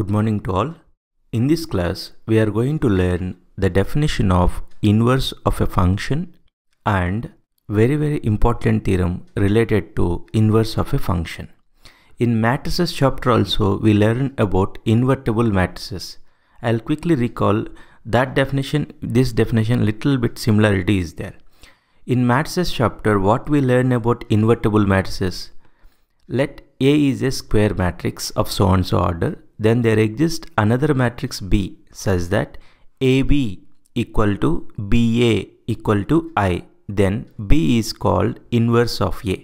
Good morning to all. In this class, we are going to learn the definition of inverse of a function and very very important theorem related to inverse of a function. In matrices chapter also, we learn about invertible matrices. I'll quickly recall that definition, this definition little bit similarity is there. In matrices chapter, what we learn about invertible matrices? Let A is a square matrix of so and so order then there exists another matrix B such that AB equal to BA equal to I. Then B is called inverse of A.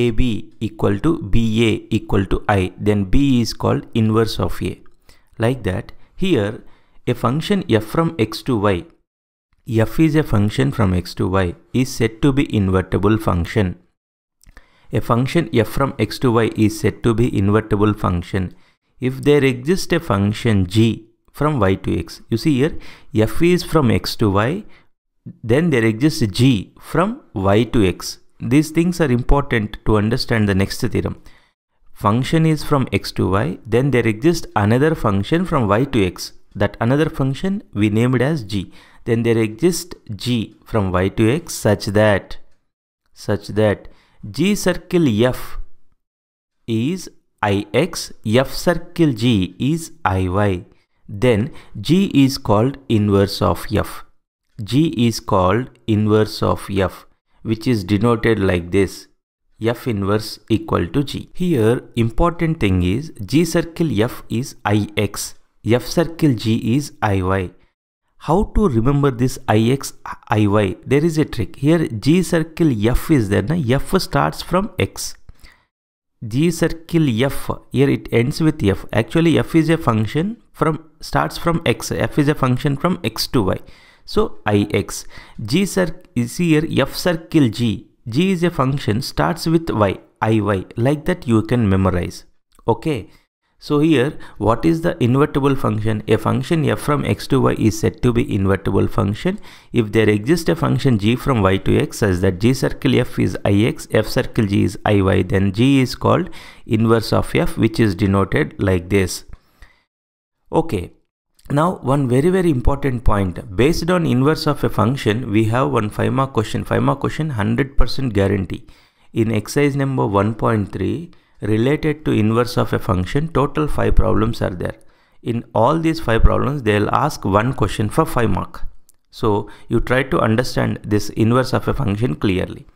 AB equal to BA equal to I. Then B is called inverse of A. Like that, here a function f from x to y. f is a function from x to y is said to be invertible function. A function f from x to y is said to be invertible function if there exists a function g from y to x. You see here f is from x to y then there exists g from y to x. These things are important to understand the next theorem. Function is from x to y then there exists another function from y to x. That another function we named as g. Then there exists g from y to x such that such that g circle f is Ix, F circle G is Iy. Then G is called inverse of F. G is called inverse of F which is denoted like this F inverse equal to G. Here important thing is G circle F is Ix, F circle G is Iy. How to remember this Ix, Iy? There is a trick. Here G circle F is there, na? F starts from X. G circle F here it ends with F actually F is a function from starts from X F is a function from X to Y so Ix G circle is here F circle G G is a function starts with Y Iy like that you can memorize okay so here, what is the invertible function? A function f from x to y is said to be invertible function if there exists a function g from y to x such that g circle f is ix, f circle g is iy, then g is called inverse of f which is denoted like this. Okay, now one very very important point. Based on inverse of a function, we have one 5 question. 5 question 100% guarantee. In exercise number 1.3, related to inverse of a function, total 5 problems are there. In all these 5 problems, they will ask one question for 5 mark. So you try to understand this inverse of a function clearly.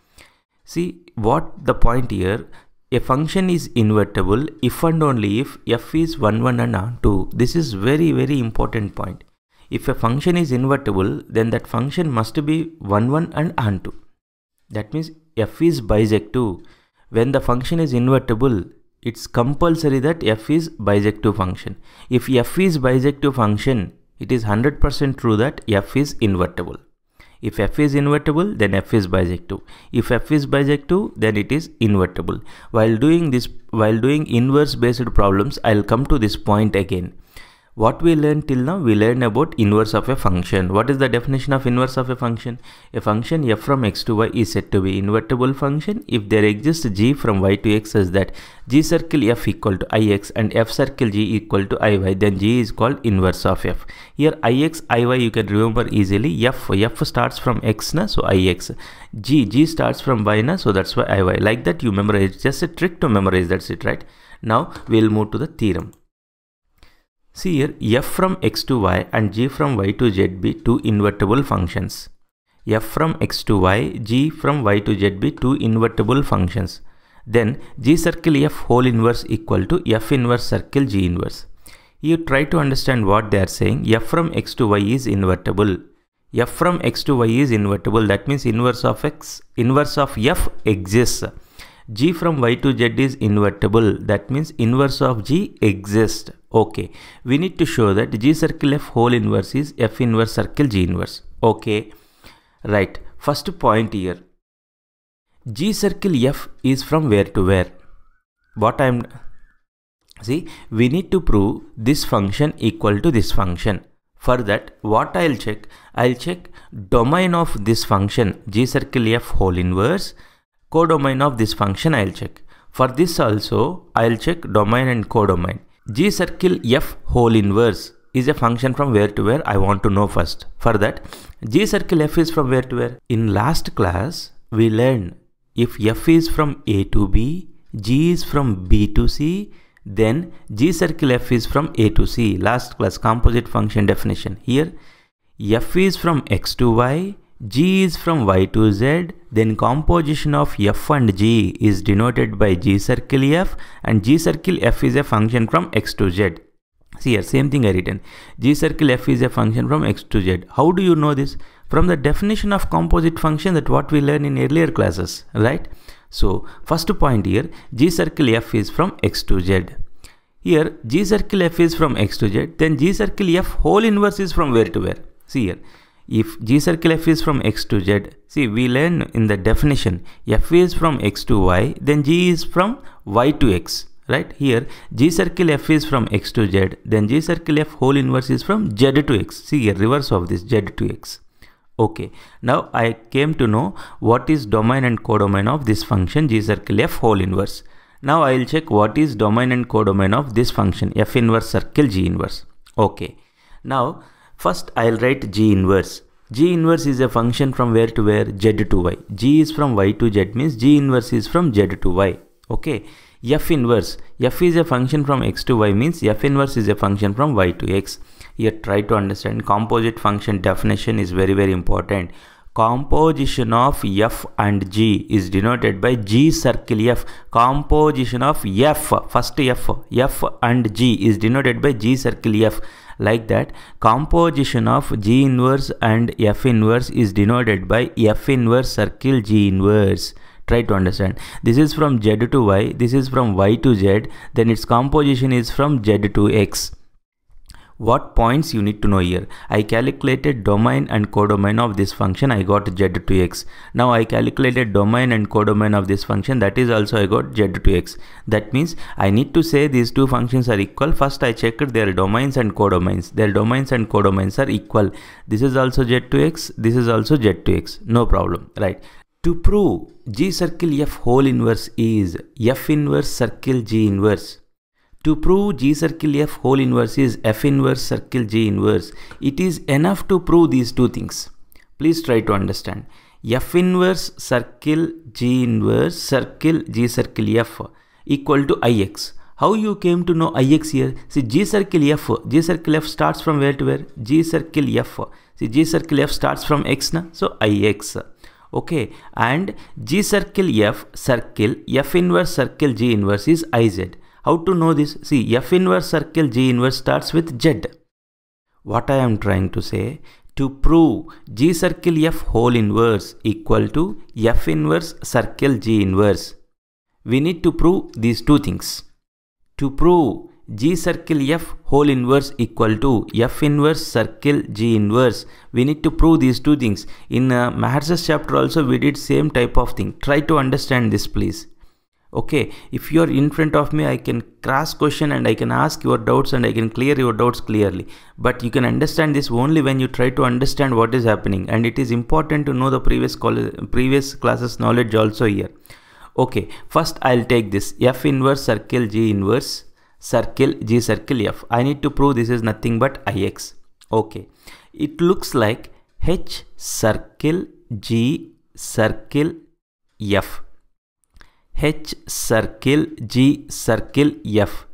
See what the point here, a function is invertible if and only if f is 1 1 and 2. This is very very important point. If a function is invertible then that function must be 1 1 and 2. That means f is bijective when the function is invertible, it's compulsory that f is bijective function. If f is bijective function, it is 100% true that f is invertible. If f is invertible, then f is bijective. If f is bijective, then it is invertible. While doing this, while doing inverse based problems, I'll come to this point again what we learned till now we learned about inverse of a function what is the definition of inverse of a function a function f from x to y is said to be invertible function if there exists g from y to x such that g circle f equal to ix and f circle g equal to iy then g is called inverse of f here ix iy you can remember easily f f starts from x na so ix g g starts from y na so that's why iy like that you memorize just a trick to memorize that's it right now we'll move to the theorem See here f from x to y and g from y to z be two invertible functions. f from x to y, g from y to z be two invertible functions. Then g circle f whole inverse equal to f inverse circle g inverse. You try to understand what they are saying. f from x to y is invertible. f from x to y is invertible. That means inverse of x, inverse of f exists g from y to z is invertible that means inverse of g exists Okay, we need to show that G circle F whole inverse is F inverse circle G inverse. Okay, right. First point here. G circle F is from where to where? What I am... See, we need to prove this function equal to this function. For that, what I'll check? I'll check domain of this function G circle F whole inverse. Codomain of this function I'll check. For this also, I'll check domain and codomain g circle f whole inverse is a function from where to where I want to know first. For that, g circle f is from where to where? In last class, we learned if f is from a to b, g is from b to c, then g circle f is from a to c. Last class composite function definition. Here, f is from x to y, G is from Y to Z, then composition of F and G is denoted by G circle F and G circle F is a function from X to Z. See here, same thing I written. G circle F is a function from X to Z. How do you know this? From the definition of composite function that what we learned in earlier classes, right? So, first point here, G circle F is from X to Z. Here, G circle F is from X to Z, then G circle F whole inverse is from where to where? See here if g circle f is from x to z see we learn in the definition f is from x to y then g is from y to x right here g circle f is from x to z then g circle f whole inverse is from z to x see here reverse of this z to x okay now i came to know what is domain and codomain of this function g circle f whole inverse now i will check what is domain and codomain of this function f inverse circle g inverse okay now First, I'll write G inverse. G inverse is a function from where to where z to y. G is from y to z means G inverse is from z to y. Okay. F inverse. F is a function from x to y means F inverse is a function from y to x. Here try to understand composite function definition is very very important. Composition of f and g is denoted by g circle f. Composition of f, first f, f and g is denoted by g circle f like that composition of G inverse and F inverse is denoted by F inverse circle G inverse try to understand this is from z to y this is from y to z then its composition is from z to x what points you need to know here i calculated domain and codomain of this function i got z to x now i calculated domain and codomain of this function that is also i got z to x that means i need to say these two functions are equal first i checked their domains and codomains their domains and codomains are equal this is also z to x this is also z to x no problem right to prove g circle f whole inverse is f inverse circle g inverse to prove G circle F whole inverse is F inverse circle G inverse, it is enough to prove these two things. Please try to understand. F inverse circle G inverse circle G circle F equal to Ix. How you came to know Ix here? See G circle F, G circle F starts from where to where? G circle F. See G circle F starts from X na? So Ix okay and g circle f circle f inverse circle g inverse is iz how to know this? See, F inverse circle G inverse starts with Z. What I am trying to say, to prove G circle F whole inverse equal to F inverse circle G inverse, we need to prove these two things. To prove G circle F whole inverse equal to F inverse circle G inverse. We need to prove these two things. In uh, chapter also we did same type of thing. Try to understand this please okay if you are in front of me i can cross question and i can ask your doubts and i can clear your doubts clearly but you can understand this only when you try to understand what is happening and it is important to know the previous previous classes knowledge also here okay first i'll take this f inverse circle g inverse circle g circle f i need to prove this is nothing but ix okay it looks like h circle g circle f H circle, G circle, F.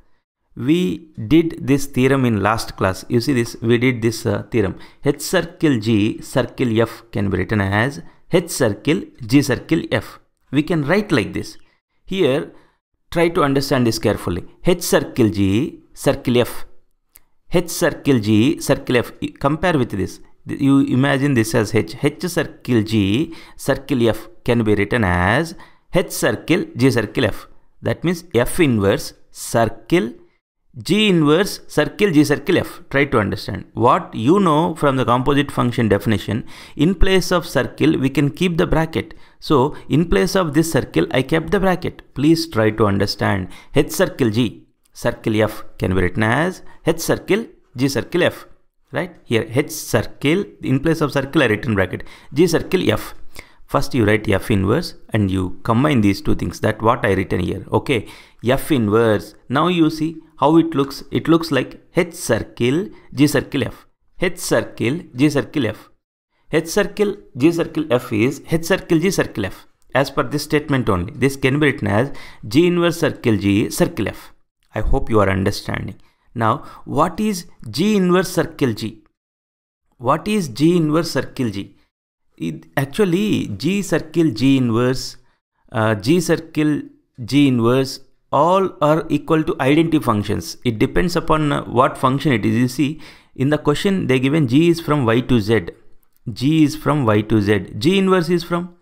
We did this theorem in last class. You see this, we did this uh, theorem. H circle G circle F can be written as H circle G circle F. We can write like this. Here, try to understand this carefully. H circle G circle F. H circle G circle F. Compare with this. You imagine this as H. H circle G circle F can be written as H circle, G circle F. That means F inverse circle G inverse circle G circle F. Try to understand. What you know from the composite function definition, in place of circle we can keep the bracket. So in place of this circle I kept the bracket. Please try to understand. H circle G circle F can be written as H circle G circle F. Right? Here H circle in place of circle I written bracket. G circle F first you write f inverse and you combine these two things that what i written here okay f inverse now you see how it looks it looks like h circle g circle f h circle g circle f h circle g circle f is h circle g circle f as per this statement only this can be written as g inverse circle g circle f i hope you are understanding now what is g inverse circle g what is g inverse circle g it actually G circle G inverse, uh, G circle G inverse all are equal to identity functions. It depends upon uh, what function it is. You see in the question they given G is from Y to Z. G is from Y to Z. G inverse is from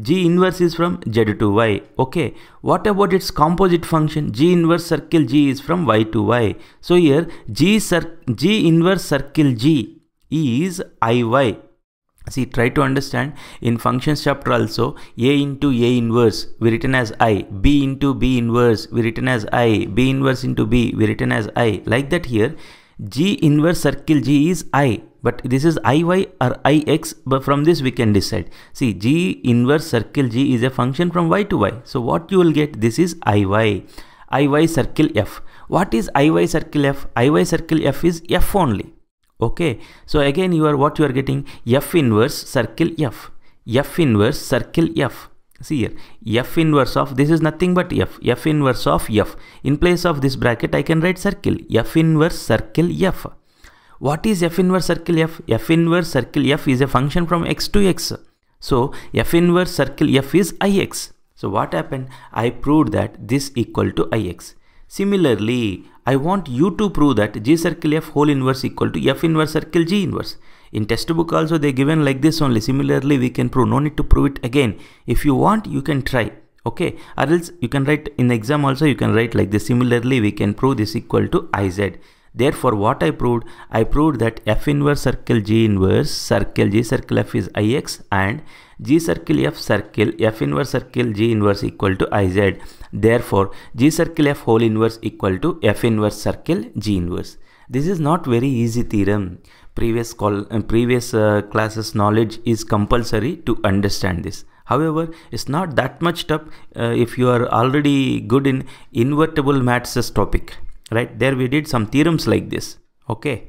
G inverse is from Z to Y. Okay. What about its composite function? G inverse circle G is from Y to Y. So here G, G inverse circle G is IY. See, try to understand in functions chapter also A into A inverse we written as I, B into B inverse we written as I, B inverse into B we written as I. Like that here, G inverse circle G is I, but this is IY or IX, but from this we can decide. See, G inverse circle G is a function from Y to Y. So what you will get, this is IY, IY circle F. What is IY circle F? IY circle F is F only okay so again you are what you are getting f inverse circle f f inverse circle f see here f inverse of this is nothing but f f inverse of f in place of this bracket i can write circle f inverse circle f what is f inverse circle f f inverse circle f is a function from x to x so f inverse circle f is ix so what happened i proved that this equal to ix Similarly, I want you to prove that G circle F whole inverse equal to F inverse circle G inverse. In test book also they given like this only. Similarly, we can prove. No need to prove it again. If you want, you can try. Okay. Or else you can write in exam also you can write like this. Similarly, we can prove this equal to IZ. Therefore, what I proved? I proved that F inverse circle G inverse circle G circle F is Ix and G circle F circle F inverse circle G inverse equal to Iz. Therefore, G circle F whole inverse equal to F inverse circle G inverse. This is not very easy theorem. Previous, call, uh, previous uh, classes knowledge is compulsory to understand this however it's not that much tough uh, if you are already good in invertible matrices topic right there we did some theorems like this okay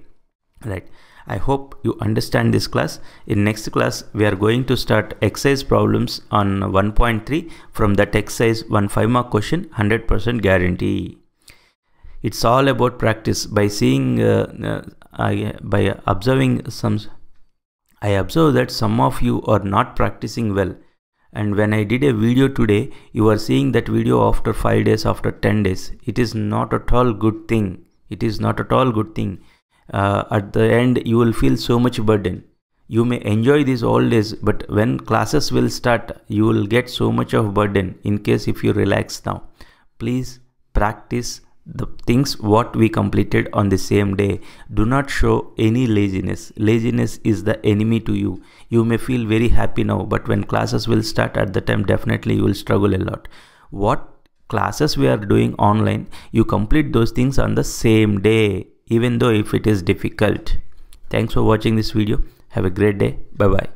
right I hope you understand this class. In next class, we are going to start exercise problems on 1.3 from that exercise one 5 mark question 100% guarantee. It's all about practice by seeing, uh, uh, I, by observing some, I observe that some of you are not practicing well and when I did a video today you are seeing that video after 5 days after 10 days it is not at all good thing it is not at all good thing uh, at the end you will feel so much burden you may enjoy these all days but when classes will start you will get so much of burden in case if you relax now please practice the things what we completed on the same day do not show any laziness laziness is the enemy to you you may feel very happy now but when classes will start at the time definitely you will struggle a lot what classes we are doing online you complete those things on the same day even though if it is difficult thanks for watching this video have a great day bye bye